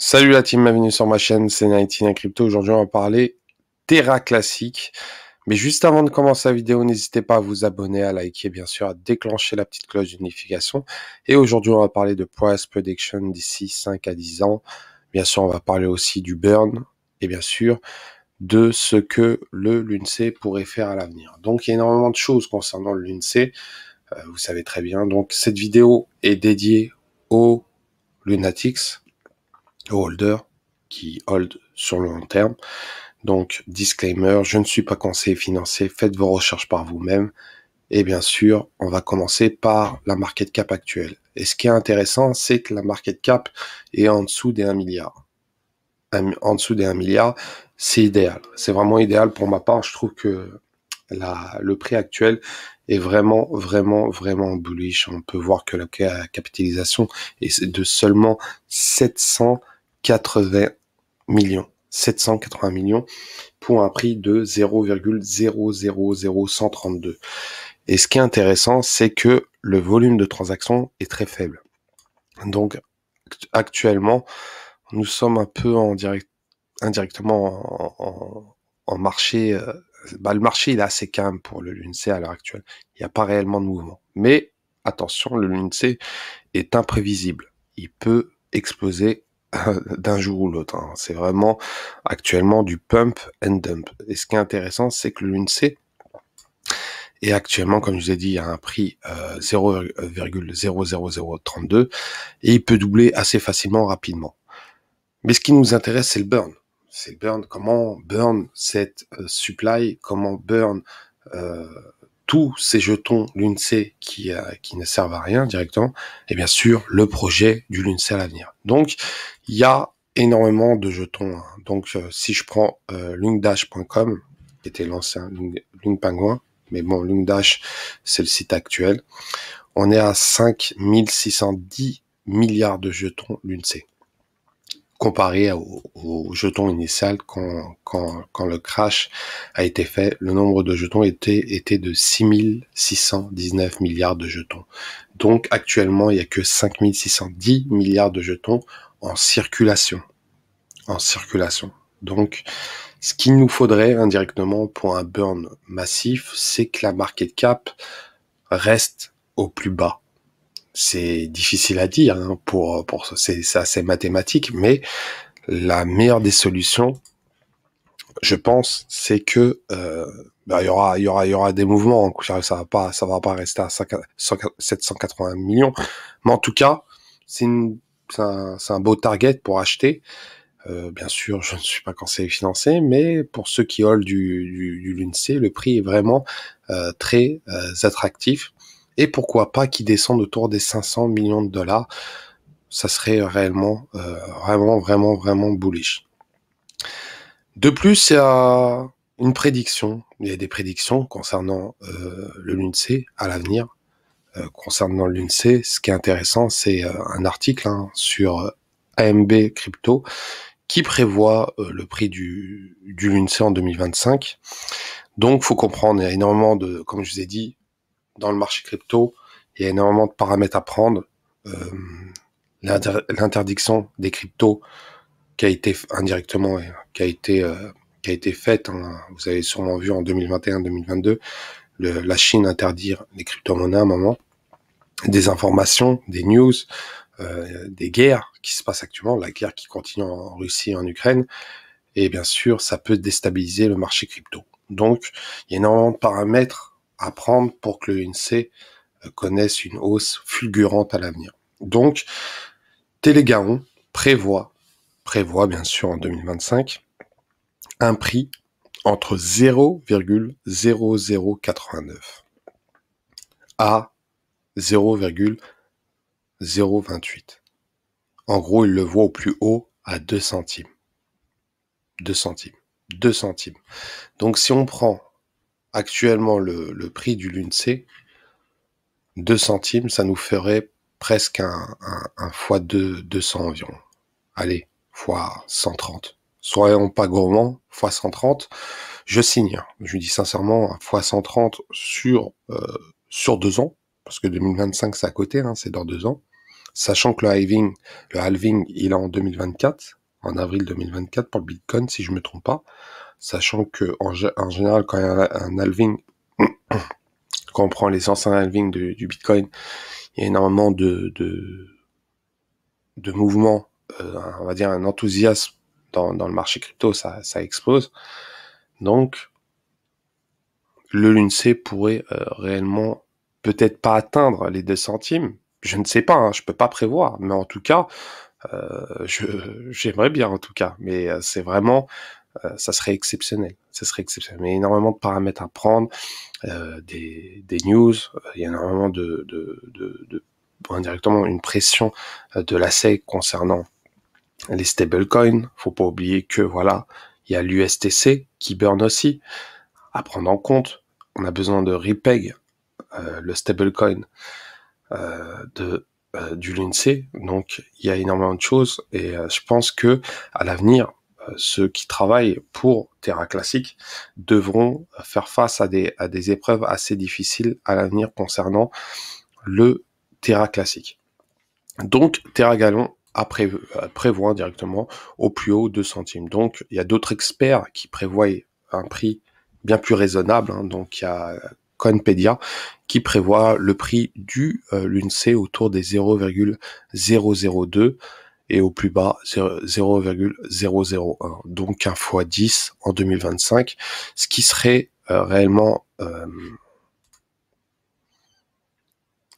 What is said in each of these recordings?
Salut la team, bienvenue sur ma chaîne, c'est 99 Crypto. Aujourd'hui, on va parler Terra classique. Mais juste avant de commencer la vidéo, n'hésitez pas à vous abonner, à liker, bien sûr, à déclencher la petite cloche d'unification. Et aujourd'hui, on va parler de price prediction d'ici 5 à 10 ans. Bien sûr, on va parler aussi du burn et bien sûr de ce que le l'UNC pourrait faire à l'avenir. Donc, il y a énormément de choses concernant le l'UNC. Euh, vous savez très bien. Donc, cette vidéo est dédiée aux Lunatics, holder qui hold sur le long terme. Donc, disclaimer, je ne suis pas conseiller financier, faites vos recherches par vous-même. Et bien sûr, on va commencer par la market cap actuelle. Et ce qui est intéressant, c'est que la market cap est en dessous des 1 milliard. En dessous des 1 milliard, c'est idéal. C'est vraiment idéal pour ma part. Je trouve que la, le prix actuel est vraiment, vraiment, vraiment bullish. On peut voir que la capitalisation est de seulement 700 80 millions, 780 millions pour un prix de 0,000132. Et ce qui est intéressant, c'est que le volume de transactions est très faible. Donc actuellement, nous sommes un peu en direct, indirectement en, marché. Euh, bah, le marché il est assez calme pour le LUNC à l'heure actuelle. Il n'y a pas réellement de mouvement. Mais attention, le LUNC est imprévisible. Il peut exploser d'un jour ou l'autre. Hein. C'est vraiment actuellement du pump and dump. Et ce qui est intéressant, c'est que l'UNC est actuellement, comme je vous ai dit, à un prix euh, 0,00032 euh, et il peut doubler assez facilement, rapidement. Mais ce qui nous intéresse, c'est le burn. C'est le burn, comment burn cette euh, supply, comment burn euh, tous ces jetons l'UNC qui, euh, qui ne servent à rien directement, et bien sûr le projet du l'UNC à l'avenir. Donc il y a énormément de jetons. Hein. Donc euh, si je prends euh, lungdash.com, qui était l'ancien Lung, mais bon, Lungdash, c'est le site actuel, on est à 5610 milliards de jetons l'UNC comparé au, jeton initial quand, le crash a été fait, le nombre de jetons était, était de 6619 milliards de jetons. Donc actuellement, il n'y a que 5610 milliards de jetons en circulation. En circulation. Donc, ce qu'il nous faudrait indirectement pour un burn massif, c'est que la market cap reste au plus bas c'est difficile à dire hein, pour pour c'est assez mathématique, mais la meilleure des solutions, je pense, c'est que euh, bah, il y aura il y aura il y aura des mouvements. Hein, ça va pas ça va pas rester à 780 millions, mais en tout cas c'est c'est un, beau target pour acheter. Euh, bien sûr, je ne suis pas conseiller financier, mais pour ceux qui hold du, du, LUNC, le prix est vraiment euh, très attractif et pourquoi pas qu'ils descendent autour des 500 millions de dollars. Ça serait réellement, euh, vraiment, vraiment, vraiment bullish. De plus, il y a une prédiction. Il y a des prédictions concernant euh, le l'UNC à l'avenir. Euh, concernant concernant l'UNC, ce qui est intéressant, c'est un article hein, sur AMB Crypto qui prévoit le prix du, du l'UNC en 2025. Donc, faut comprendre, il énormément de, comme je vous ai dit, dans le marché crypto, il y a énormément de paramètres à prendre. Euh, l'interdiction des cryptos qui a été indirectement, qui a été, euh, qui a été faite, hein. vous avez sûrement vu en 2021-2022, la Chine interdire les crypto-monnaies à un moment. Des informations, des news, euh, des guerres qui se passent actuellement, la guerre qui continue en Russie et en Ukraine. Et bien sûr, ça peut déstabiliser le marché crypto. Donc, il y a énormément de paramètres à prendre pour que le NC euh, connaisse une hausse fulgurante à l'avenir. Donc, Télégaon prévoit, prévoit bien sûr en 2025, un prix entre 0,0089 à 0,028. En gros, il le voit au plus haut à 2 centimes. 2 centimes. 2 centimes. Donc si on prend actuellement le, prix du l'UNC, 2 centimes, ça nous ferait presque un, un, fois 200 environ. Allez, fois 130. Soyons pas gourmands, fois 130, je signe. Hein. Je dis sincèrement, fois 130 sur, euh, deux ans, parce que 2025 c'est à côté, hein, c'est dans deux ans. Sachant que le halving, il est en 2024, en avril 2024 pour le Bitcoin, si je ne me trompe pas sachant que en, général, quand il y a un, halving, quand on prend les anciens halving du Bitcoin, il y a énormément de, de, de mouvements, euh, on va dire un enthousiasme dans, dans le marché crypto, ça, ça explose. Donc, le LUNC pourrait euh, réellement peut-être pas atteindre les 2 centimes. Je ne sais pas, hein, je peux pas prévoir, mais en tout cas, euh, j'aimerais bien en tout cas. Mais euh, c'est vraiment euh, ça serait exceptionnel. Ça serait exceptionnel. Mais il y a énormément de paramètres à prendre, euh, des, news, euh, il y a énormément de, indirectement une pression de la SEC concernant les stablecoins. Faut pas oublier que voilà, il y a l'USTC qui burn aussi à prendre en compte. On a besoin de repeg le stablecoin de du LUNC. Donc il y a énormément de choses et je pense que à l'avenir ceux qui travaillent pour Terra classique devront faire face à des, épreuves assez difficiles à l'avenir concernant le Terra classique. Donc, Terra Gallon prévoit directement au plus haut 2 centimes. Donc, il y a d'autres experts qui prévoient un prix bien plus raisonnable. Hein. donc, il y a Coinpedia qui prévoit le prix du euh, l'UNC autour des 0,002 et au plus bas 0,001, donc un fois 10 en 2025, ce qui serait euh, réellement... Euh,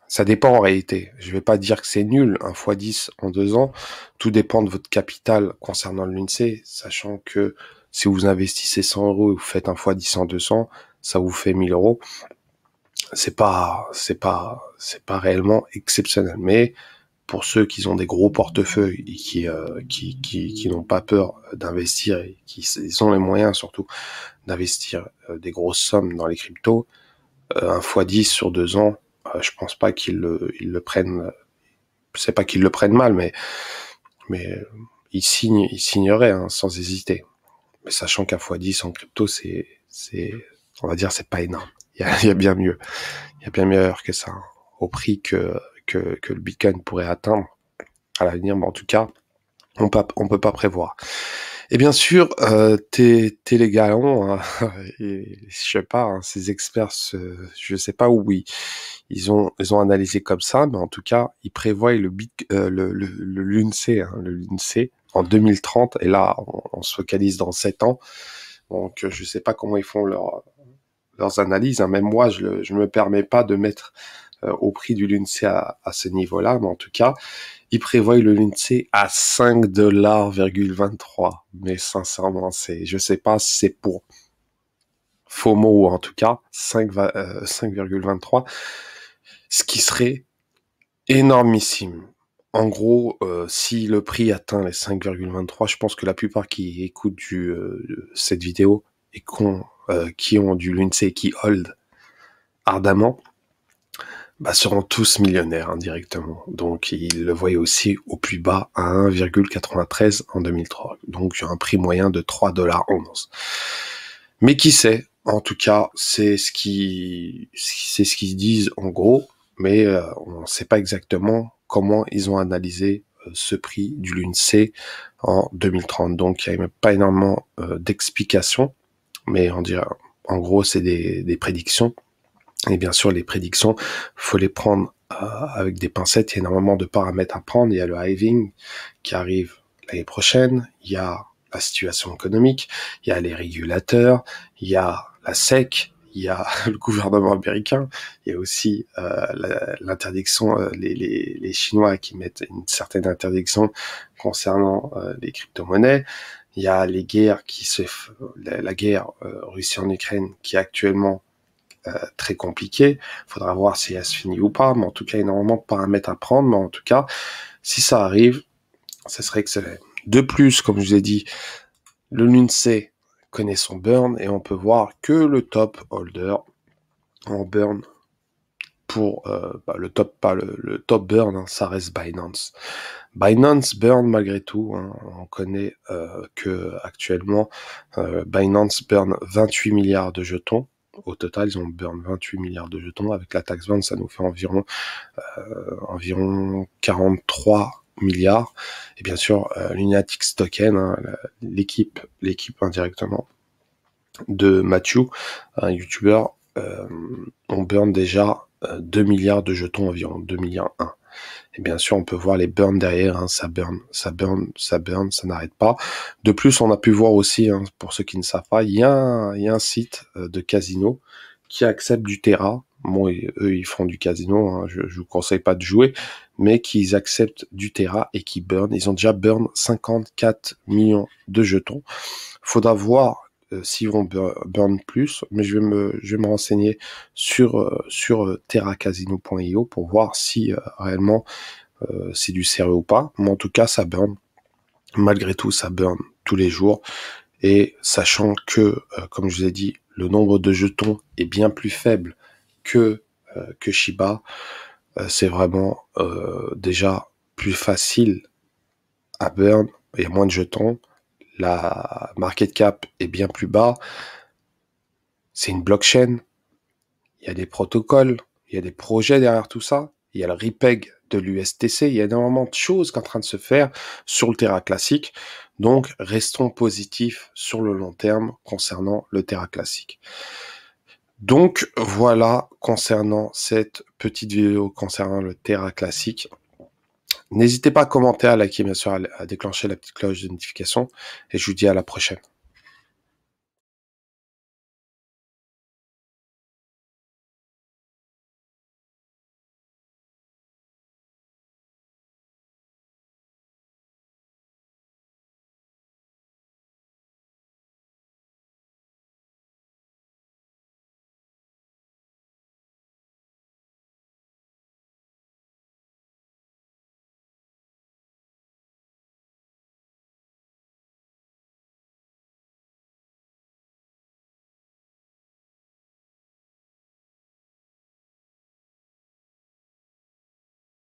ça dépend en réalité. Je vais pas dire que c'est nul, 1 fois 10 en deux ans. Tout dépend de votre capital concernant l'UNCE, sachant que si vous investissez 100 euros et vous faites un fois 10 en 200, ça vous fait 1000 euros. C'est pas, c'est pas, c'est pas réellement exceptionnel. Mais pour ceux qui ont des gros portefeuilles et qui, euh, qui, qui, n'ont pas peur d'investir et qui ont les moyens surtout d'investir euh, des grosses sommes dans les cryptos, euh, un fois 10 sur deux ans, je pense pas qu'ils le, prennent, c'est pas qu'ils le prennent mal, mais, mais ils signent, signeraient hein, sans hésiter. Mais sachant qu'un fois 10 en crypto, c'est, c'est, on va dire, c'est pas énorme. Il y a, bien mieux. Il y a bien meilleur que ça. Hein, au prix que, que, le Bitcoin pourrait atteindre à l'avenir, mais en tout cas, on peut, on peut pas prévoir. Et bien sûr, euh, tes, hein, les et, je sais pas, hein, ces experts, je sais pas où ils, ils, ont, ils ont analysé comme ça, mais en tout cas, ils prévoient le bit, euh, le, le, le hein, le en 2030, et là, on, se focalise dans 7 ans. Donc, euh, je sais pas comment ils font leur, leurs analyses. Hein, même moi, je, je me permets pas de mettre euh, au prix du l'UNC à, ce niveau-là, mais en tout cas, ils prévoient le l'UNC à 5 dollars,23. Mais sincèrement, c'est, je sais pas si c'est pour FOMO ou en tout cas 5,23, euh, ce qui serait énormissime. En gros, euh, si le prix atteint les 5,23, je pense que la plupart qui écoutent cette vidéo et qui ont du l'UNC et qui hold ardemment, bah, seront tous millionnaires indirectement. Hein, Donc ils le voyaient aussi au plus bas à 1,93 en 2003. Donc un prix moyen de 3 dollars Mais qui sait En tout cas, c'est ce qui c'est ce qu'ils disent en gros, mais euh, on ne sait pas exactement comment ils ont analysé euh, ce prix du lune-c en 2030. Donc il n'y a pas énormément euh, d'explications, mais on dirait en gros c'est des, des prédictions. Et bien sûr, les prédictions, faut les prendre euh, avec des pincettes. Il y a énormément de paramètres à prendre. Il y a le hiving qui arrive l'année prochaine. Il y a la situation économique. Il y a les régulateurs. Il y a la SEC. Il y a le gouvernement américain. Il y a aussi euh, l'interdiction, euh, les, les, les, Chinois qui mettent une certaine interdiction concernant les crypto-monnaies. Il y a les guerres qui se, la, guerre Russie en Ukraine qui actuellement euh, très compliqué. Faudra voir si elle se finit ou pas, mais en tout cas, énormément de paramètres à prendre. Mais en tout cas, si ça arrive, ce serait excellent. De plus, comme je vous ai dit, le LUNE-C connaît son burn et on peut voir que le top holder en burn pour euh, bah, le top pas le, top burn, hein, ça reste Binance. Binance burn malgré tout, hein. on connaît euh, que actuellement Binance burn 28 milliards de jetons au total, ils ont burn 28 milliards de jetons. Avec la taxe 20, ça nous fait environ, euh, environ 43 milliards. Et bien sûr, euh, token, hein, l'équipe, l'équipe indirectement de Mathieu, un youtubeur, euh, on burn déjà 2 euh, milliards de jetons environ, 2 milliards 1. Et bien sûr, on peut voir les burns derrière, hein. ça burn, ça burn, ça burn, ça n'arrête pas. De plus, on a pu voir aussi, hein, pour ceux qui ne savent pas, il y, a un, site euh, de casino qui accepte du Terra. Bon, eux, ils font du casino, hein. je, ne vous conseille pas de jouer, mais qu'ils acceptent du Terra et qui burn. Ils ont déjà burn 54 millions de jetons. Faudra voir euh, s'ils vont burn plus, mais je vais me, je vais me renseigner sur, euh, sur euh, terracasino.io pour voir si réellement c'est du sérieux ou pas. Mais en tout cas, ça burn. Malgré tout, ça burn tous les jours. Et sachant que, comme je vous ai dit, le nombre de jetons est bien plus faible que, que Shiba, c'est vraiment déjà plus facile à burn, il y a moins de jetons, la market cap est bien plus bas. C'est une blockchain. Il y a des protocoles, il y a des projets derrière tout ça. Il y a le repeg de l'USTC. Il y a énormément de choses qui sont en train de se faire sur le terra classique. Donc, restons positifs sur le long terme concernant le terra classique. Donc, voilà concernant cette petite vidéo concernant le terra classique. N'hésitez pas à commenter, à liker, bien sûr, à, à déclencher la petite cloche de notification. Et je vous dis à la prochaine.